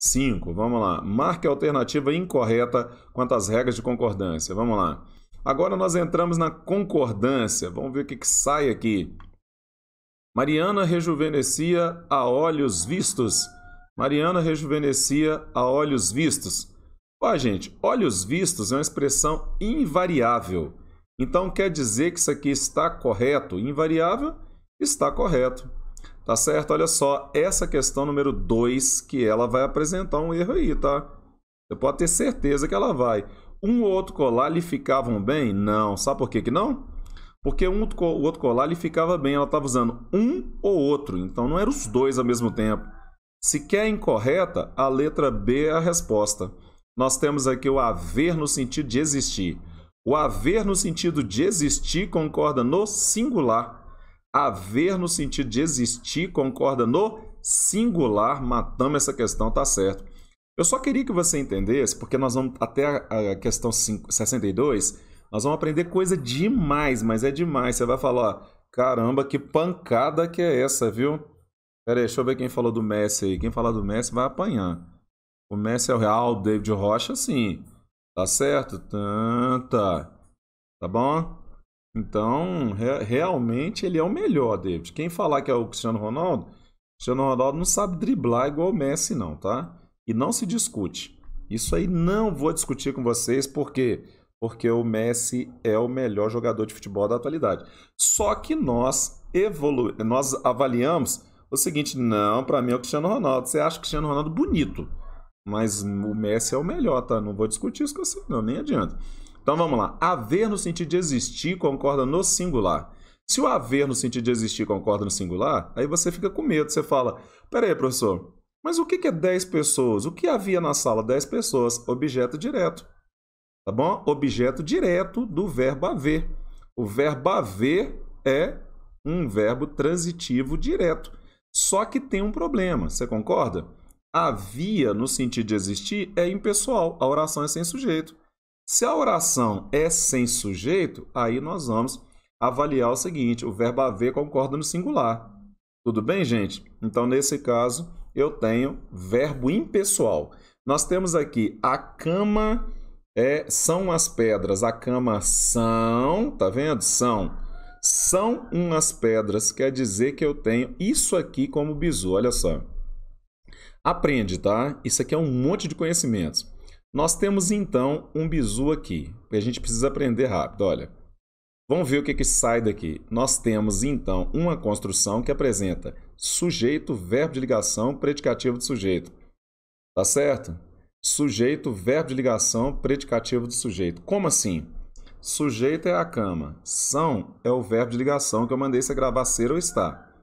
5. Vamos lá. Marque a alternativa incorreta quanto às regras de concordância. Vamos lá. Agora nós entramos na concordância. Vamos ver o que, que sai aqui. Mariana rejuvenescia a olhos vistos. Mariana rejuvenescia a olhos vistos. Ó, gente, olhos vistos é uma expressão invariável. Então quer dizer que isso aqui está correto. Invariável está correto. Tá certo? Olha só, essa questão número 2 que ela vai apresentar um erro aí, tá? Você pode ter certeza que ela vai. Um ou outro colar lhe ficavam bem? Não. Sabe por que, que não? Porque um o outro colar lhe ficava bem, ela estava usando um ou outro, então não eram os dois ao mesmo tempo. Se quer incorreta, a letra B é a resposta. Nós temos aqui o haver no sentido de existir. O haver no sentido de existir concorda no singular haver no sentido de existir concorda no singular, matamos essa questão, tá certo. Eu só queria que você entendesse, porque nós vamos até a questão 62, nós vamos aprender coisa demais, mas é demais. Você vai falar, caramba, que pancada que é essa, viu? Pera aí, deixa eu ver quem falou do Messi aí. Quem falar do Messi vai apanhar. O Messi é o Real, David Rocha, sim. Tá certo? Tanta. Tá. tá bom? Então, re realmente ele é o melhor, David. Quem falar que é o Cristiano Ronaldo, o Cristiano Ronaldo não sabe driblar igual o Messi, não, tá? E não se discute. Isso aí não vou discutir com vocês, por quê? Porque o Messi é o melhor jogador de futebol da atualidade. Só que nós evolu nós avaliamos o seguinte: não, para mim é o Cristiano Ronaldo. Você acha o Cristiano Ronaldo bonito, mas o Messi é o melhor, tá? Não vou discutir isso com você, não, nem adianta. Então vamos lá. Haver no sentido de existir concorda no singular. Se o haver no sentido de existir concorda no singular, aí você fica com medo. Você fala: peraí, professor, mas o que é 10 pessoas? O que havia na sala 10 pessoas? Objeto direto. Tá bom? Objeto direto do verbo haver. O verbo haver é um verbo transitivo direto. Só que tem um problema, você concorda? Havia, no sentido de existir, é impessoal. A oração é sem sujeito. Se a oração é sem sujeito, aí nós vamos avaliar o seguinte: o verbo haver concorda no singular. Tudo bem, gente? Então, nesse caso, eu tenho verbo impessoal. Nós temos aqui a cama é, são as pedras. A cama são, tá vendo? São. São umas pedras. Quer dizer que eu tenho isso aqui como bizu. Olha só. Aprende, tá? Isso aqui é um monte de conhecimentos. Nós temos então um bizu aqui, que a gente precisa aprender rápido. Olha, vamos ver o que, que sai daqui. Nós temos então uma construção que apresenta sujeito, verbo de ligação, predicativo de sujeito. Tá certo? Sujeito, verbo de ligação, predicativo de sujeito. Como assim? Sujeito é a cama, são é o verbo de ligação que eu mandei você gravar ser ou estar.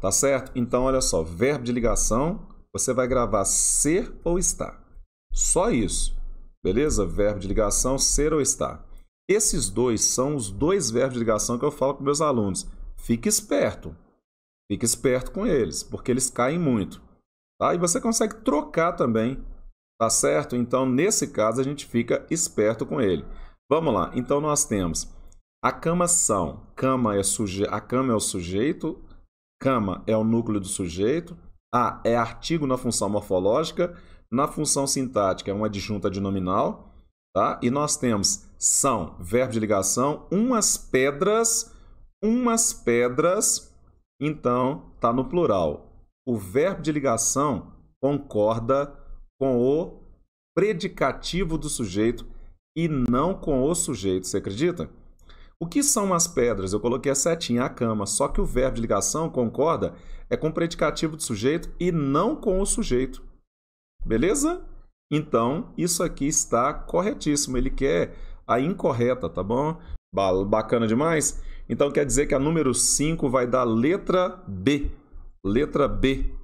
Tá certo? Então, olha só, verbo de ligação, você vai gravar ser ou estar. Só isso. Beleza? Verbo de ligação, ser ou estar. Esses dois são os dois verbos de ligação que eu falo com meus alunos. Fique esperto. Fique esperto com eles, porque eles caem muito. Tá? E você consegue trocar também, tá certo? Então, nesse caso, a gente fica esperto com ele. Vamos lá. Então, nós temos a cama são. Cama é suje... A cama é o sujeito. Cama é o núcleo do sujeito. A é artigo na função morfológica. Na função sintática é uma adjunta de nominal, tá? E nós temos são, verbo de ligação, umas pedras, umas pedras, então tá no plural. O verbo de ligação concorda com o predicativo do sujeito e não com o sujeito, você acredita? O que são as pedras? Eu coloquei a setinha, a cama, só que o verbo de ligação concorda é com o predicativo do sujeito e não com o sujeito. Beleza? Então, isso aqui está corretíssimo. Ele quer a incorreta, tá bom? Bacana demais? Então quer dizer que a número 5 vai dar letra B. Letra B.